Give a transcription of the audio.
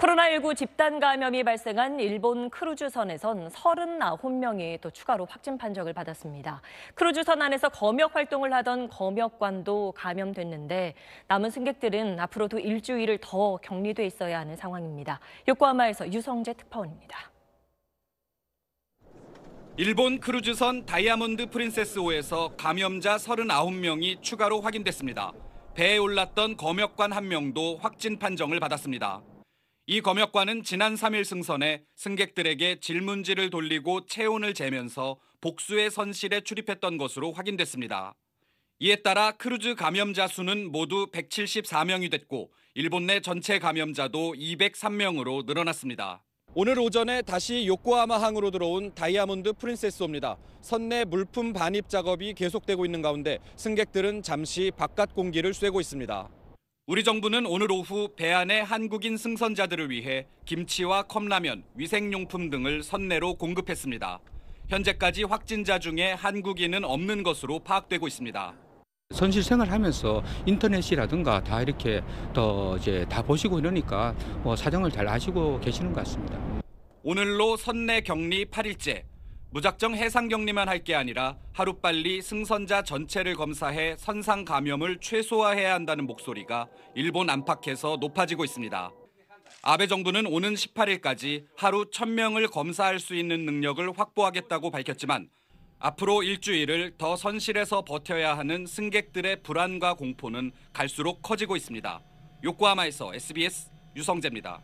코로나19 집단 감염이 발생한 일본 크루즈선에선 39명이 또 추가로 확진 판정을 받았습니다. 크루즈선 안에서 검역 활동을 하던 검역관도 감염됐는데 남은 승객들은 앞으로도 일주일을 더 격리돼 있어야 하는 상황입니다. 요코하마에서 유성재 특파원입니다. 일본 크루즈선 다이아몬드 프린세스호에서 감염자 39명이 추가로 확인됐습니다. 배에 올랐던 검역관 한 명도 확진 판정을 받았습니다. 이 검역관은 지난 3일 승선에 승객들에게 질문지를 돌리고 체온을 재면서 복수의 선실에 출입했던 것으로 확인됐습니다. 이에 따라 크루즈 감염자 수는 모두 174명이 됐고 일본 내 전체 감염자도 203명으로 늘어났습니다. 오늘 오전에 다시 요코하마 항으로 들어온 다이아몬드 프린세스호입니다. 선내 물품 반입 작업이 계속되고 있는 가운데 승객들은 잠시 바깥 공기를 쐬고 있습니다. 우리 정부는 오늘 오후 배안의 한국인 승선자들을 위해 김치와 컵라면, 위생용품 등을 선내로 공급했습니다. 현재까지 확진자 중에 한국인은 없는 것으로 파악되고 있습니다. 선실 생활하면서 인터넷이라든가 다 이렇게 더 이제 다 보시고 이러니까 뭐 사정을 잘 아시고 계시는 것 같습니다. 오늘로 선내 격리 8일째, 무작정 해상 격리만 할 게 아니라 하루빨리 승선자 전체를 검사해 선상 감염을 최소화해야 한다는 목소리가 일본 안팎에서 높아지고 있습니다. 아베 정부는 오는 18일까지 하루 1000명을 검사할 수 있는 능력을 확보하겠다고 밝혔지만 앞으로 일주일을 더 선실에서 버텨야 하는 승객들의 불안과 공포는 갈수록 커지고 있습니다. 요코하마에서 SBS 유성재입니다.